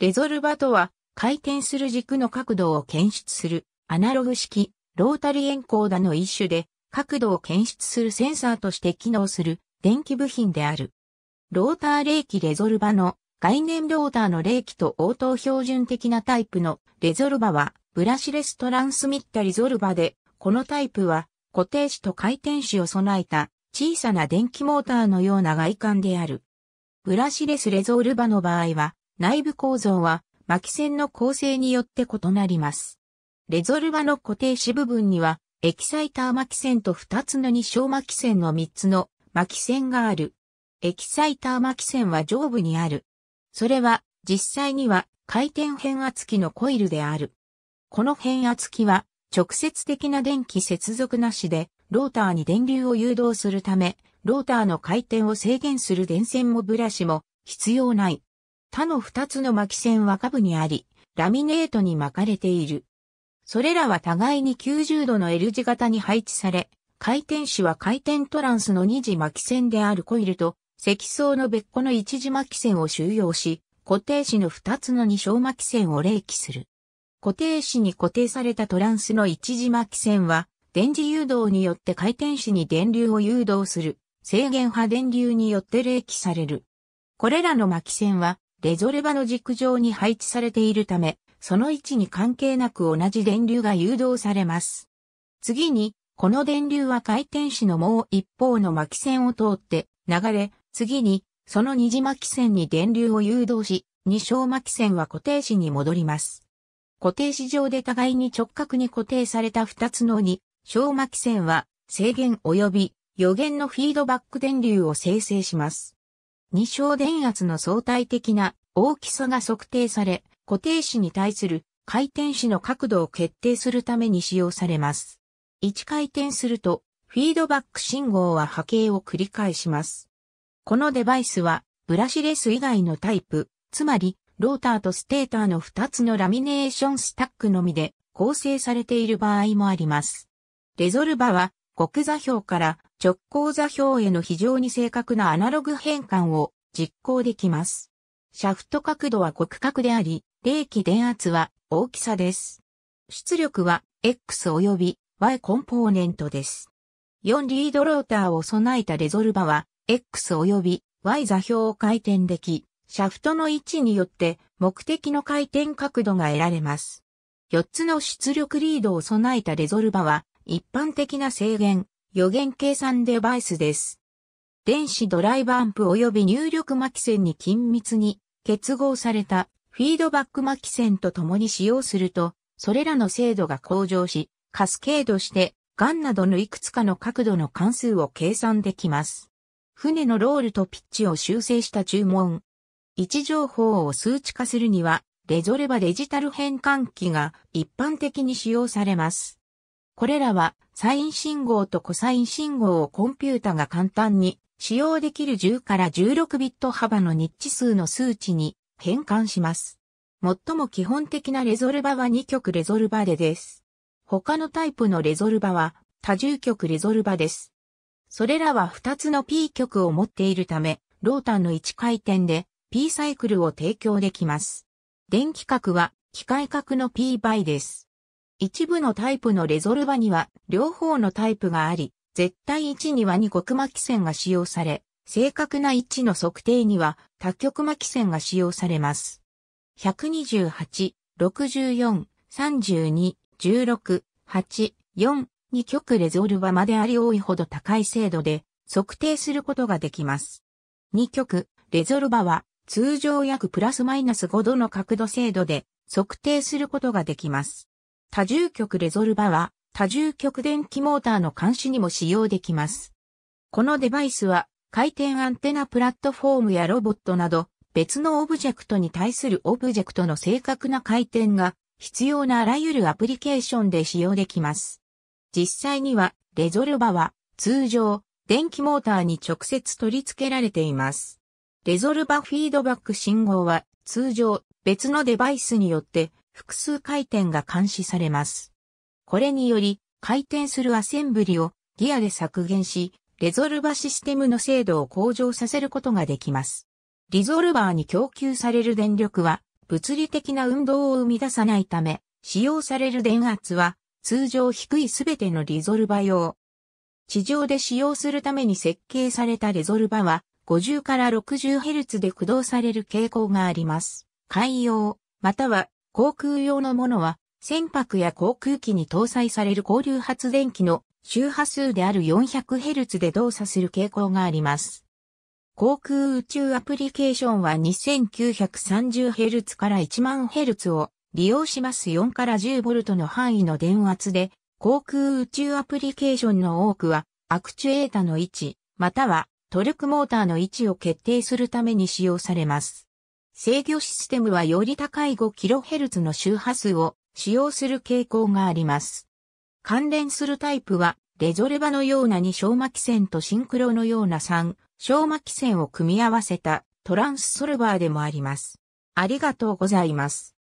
レゾルバとは、回転する軸の角度を検出する、アナログ式、ロータリエンコーダの一種で、角度を検出するセンサーとして機能する、電気部品である。ローター冷気レゾルバの概念ローターの冷気と応答標準的なタイプのレゾルバはブラシレストランスミッタリゾルバで、このタイプは固定子と回転子を備えた小さな電気モーターのような外観である。ブラシレスレゾルバの場合は内部構造は巻線の構成によって異なります。レゾルバの固定子部分には、エキサイター巻線と2つの二小巻線の3つの巻線がある。エキサイター巻線は上部にある。それは、実際には回転変圧器のコイルである。この変圧器は、直接的な電気接続なしで、ローターに電流を誘導するため、ローターの回転を制限する電線もブラシも必要ない。他の二つの巻線は下部にあり、ラミネートに巻かれている。それらは互いに90度の L 字型に配置され、回転子は回転トランスの二次巻線であるコイルと、積層の別個の一次巻線を収容し、固定子の二つの二小巻線を冷気する。固定子に固定されたトランスの一次巻線は、電磁誘導によって回転子に電流を誘導する、制限波電流によって冷気される。これらの巻線は、レゾレバの軸上に配置されているため、その位置に関係なく同じ電流が誘導されます。次に、この電流は回転子のもう一方の巻線を通って流れ、次に、その二次巻線に電流を誘導し、二小巻線は固定子に戻ります。固定子上で互いに直角に固定された二つの二小巻線は制限及び予言のフィードバック電流を生成します。二小電圧の相対的な大きさが測定され、固定子に対する回転子の角度を決定するために使用されます。1回転すると、フィードバック信号は波形を繰り返します。このデバイスは、ブラシレス以外のタイプ、つまり、ローターとステーターの2つのラミネーションスタックのみで構成されている場合もあります。レゾルバは、極座標から直行座標への非常に正確なアナログ変換を実行できます。シャフト角度は極角であり、冷気電圧は大きさです。出力は X 及び Y コンポーネントです。4リードローターを備えたレゾルバは X 及び Y 座標を回転でき、シャフトの位置によって目的の回転角度が得られます。4つの出力リードを備えたレゾルバは一般的な制限予言計算デバイスです。電子ドライバンプ及び入力巻線に緊密に結合されたフィードバック巻線と共に使用すると、それらの精度が向上し、カスケードして、ガンなどのいくつかの角度の関数を計算できます。船のロールとピッチを修正した注文。位置情報を数値化するには、レゾレバデジタル変換器が一般的に使用されます。これらはサイン信号とコサイン信号をコンピュータが簡単に使用できる10から16ビット幅のニッチ数の数値に変換します。最も基本的なレゾルバは2極レゾルバでです。他のタイプのレゾルバは多重極レゾルバです。それらは2つの P 極を持っているため、ローターの1回転で P サイクルを提供できます。電気核は機械核の P 倍です。一部のタイプのレゾルバには両方のタイプがあり、絶対置には2極巻線が使用され、正確な位置の測定には多極巻線が使用されます。128、64、32、16、8、4、2極レゾルバまであり多いほど高い精度で測定することができます。2極レゾルバは通常約プラスマイナス5度の角度精度で測定することができます。多重極レゾルバは多重極電気モーターの監視にも使用できます。このデバイスは回転アンテナプラットフォームやロボットなど別のオブジェクトに対するオブジェクトの正確な回転が必要なあらゆるアプリケーションで使用できます。実際にはレゾルバは通常電気モーターに直接取り付けられています。レゾルバフィードバック信号は通常別のデバイスによって複数回転が監視されます。これにより、回転するアセンブリをギアで削減し、レゾルバシステムの精度を向上させることができます。リゾルバーに供給される電力は、物理的な運動を生み出さないため、使用される電圧は、通常低いすべてのリゾルバ用。地上で使用するために設計されたレゾルバは、50から 60Hz で駆動される傾向があります。海洋、または航空用のものは、船舶や航空機に搭載される交流発電機の周波数である 400Hz で動作する傾向があります。航空宇宙アプリケーションは 2930Hz から 10000Hz を利用します4 10V の範囲の電圧で、航空宇宙アプリケーションの多くは、アクチュエータの位置、またはトルクモーターの位置を決定するために使用されます。制御システムはより高い 5kHz の周波数を使用する傾向があります。関連するタイプは、レゾルバのような2小巻線とシンクロのような3小巻線を組み合わせたトランスソルバーでもあります。ありがとうございます。